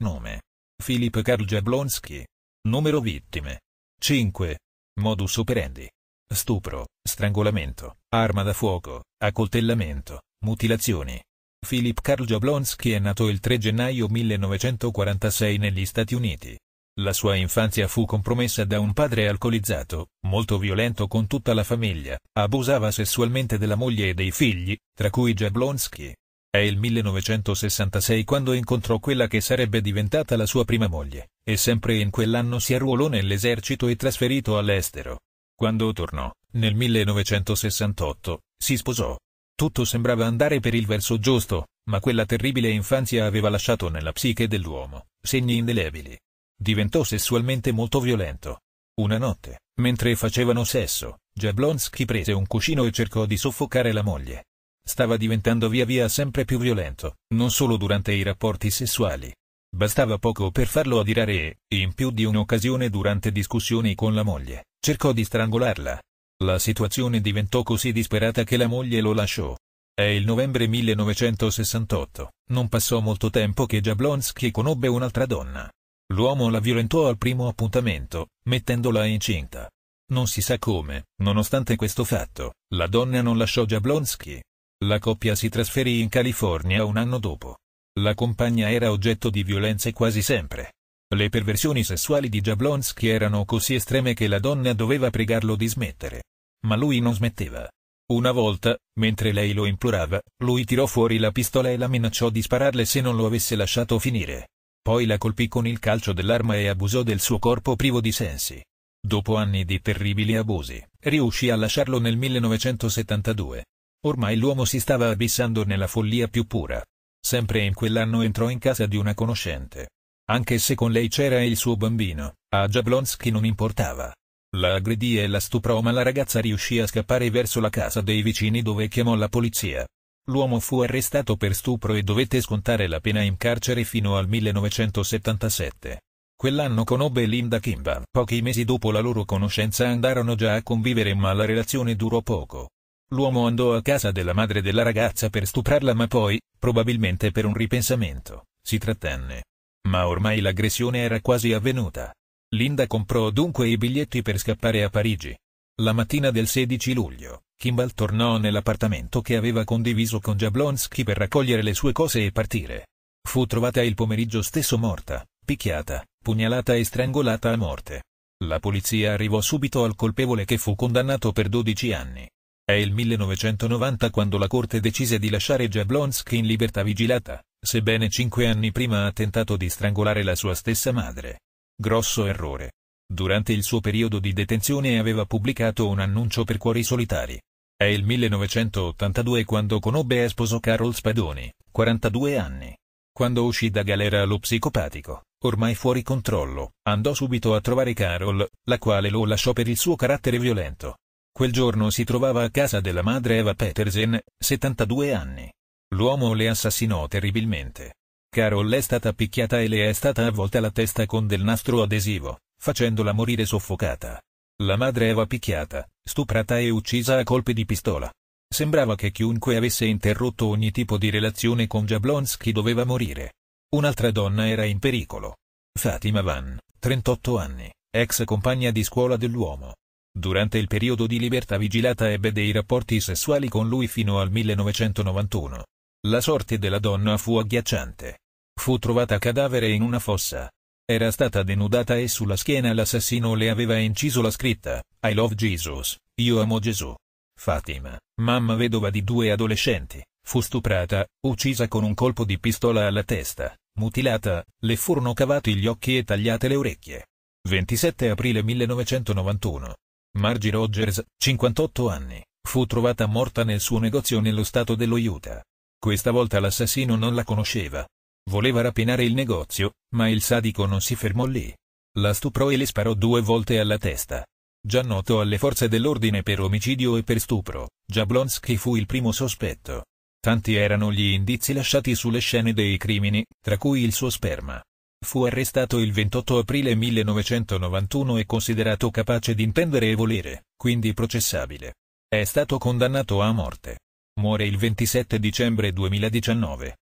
Nome. Filip Karl Jablonski. Numero vittime. 5. Modus operandi. Stupro, strangolamento, arma da fuoco, accoltellamento, mutilazioni. Philip Karl Jablonski è nato il 3 gennaio 1946 negli Stati Uniti. La sua infanzia fu compromessa da un padre alcolizzato, molto violento con tutta la famiglia, abusava sessualmente della moglie e dei figli, tra cui Jablonski, è il 1966 quando incontrò quella che sarebbe diventata la sua prima moglie, e sempre in quell'anno si arruolò nell'esercito e trasferito all'estero. Quando tornò, nel 1968, si sposò. Tutto sembrava andare per il verso giusto, ma quella terribile infanzia aveva lasciato nella psiche dell'uomo segni indelebili. Diventò sessualmente molto violento. Una notte, mentre facevano sesso, Jablonski prese un cuscino e cercò di soffocare la moglie stava diventando via via sempre più violento, non solo durante i rapporti sessuali. Bastava poco per farlo adirare e, in più di un'occasione durante discussioni con la moglie, cercò di strangolarla. La situazione diventò così disperata che la moglie lo lasciò. È il novembre 1968, non passò molto tempo che Jablonski conobbe un'altra donna. L'uomo la violentò al primo appuntamento, mettendola incinta. Non si sa come, nonostante questo fatto, la donna non lasciò Jablonski, la coppia si trasferì in California un anno dopo. La compagna era oggetto di violenze quasi sempre. Le perversioni sessuali di Jablonski erano così estreme che la donna doveva pregarlo di smettere. Ma lui non smetteva. Una volta, mentre lei lo implorava, lui tirò fuori la pistola e la minacciò di spararle se non lo avesse lasciato finire. Poi la colpì con il calcio dell'arma e abusò del suo corpo privo di sensi. Dopo anni di terribili abusi, riuscì a lasciarlo nel 1972. Ormai l'uomo si stava abissando nella follia più pura. Sempre in quell'anno entrò in casa di una conoscente. Anche se con lei c'era il suo bambino, a Jablonski non importava. La aggredì e la stuprò ma la ragazza riuscì a scappare verso la casa dei vicini dove chiamò la polizia. L'uomo fu arrestato per stupro e dovette scontare la pena in carcere fino al 1977. Quell'anno conobbe Linda Kimba. Pochi mesi dopo la loro conoscenza andarono già a convivere ma la relazione durò poco. L'uomo andò a casa della madre della ragazza per stuprarla ma poi, probabilmente per un ripensamento, si trattenne. Ma ormai l'aggressione era quasi avvenuta. Linda comprò dunque i biglietti per scappare a Parigi. La mattina del 16 luglio, Kimball tornò nell'appartamento che aveva condiviso con Jablonski per raccogliere le sue cose e partire. Fu trovata il pomeriggio stesso morta, picchiata, pugnalata e strangolata a morte. La polizia arrivò subito al colpevole che fu condannato per 12 anni. È il 1990 quando la corte decise di lasciare Jablonski in libertà vigilata, sebbene cinque anni prima ha tentato di strangolare la sua stessa madre. Grosso errore. Durante il suo periodo di detenzione aveva pubblicato un annuncio per cuori solitari. È il 1982 quando conobbe e sposò Carol Spadoni, 42 anni. Quando uscì da galera lo psicopatico, ormai fuori controllo, andò subito a trovare Carol, la quale lo lasciò per il suo carattere violento. Quel giorno si trovava a casa della madre Eva Petersen, 72 anni. L'uomo le assassinò terribilmente. Carol è stata picchiata e le è stata avvolta la testa con del nastro adesivo, facendola morire soffocata. La madre Eva picchiata, stuprata e uccisa a colpi di pistola. Sembrava che chiunque avesse interrotto ogni tipo di relazione con Jablonski doveva morire. Un'altra donna era in pericolo. Fatima Van, 38 anni, ex compagna di scuola dell'uomo, Durante il periodo di libertà vigilata ebbe dei rapporti sessuali con lui fino al 1991. La sorte della donna fu agghiacciante. Fu trovata cadavere in una fossa. Era stata denudata e sulla schiena l'assassino le aveva inciso la scritta I love Jesus, io amo Gesù. Fatima, mamma vedova di due adolescenti, fu stuprata, uccisa con un colpo di pistola alla testa, mutilata, le furono cavati gli occhi e tagliate le orecchie. 27 aprile 1991 Margie Rogers, 58 anni, fu trovata morta nel suo negozio nello stato dello Utah. Questa volta l'assassino non la conosceva. Voleva rapinare il negozio, ma il sadico non si fermò lì. La stuprò e le sparò due volte alla testa. Già noto alle forze dell'ordine per omicidio e per stupro, Jablonski fu il primo sospetto. Tanti erano gli indizi lasciati sulle scene dei crimini, tra cui il suo sperma. Fu arrestato il 28 aprile 1991 e considerato capace di intendere e volere, quindi processabile. È stato condannato a morte. Muore il 27 dicembre 2019.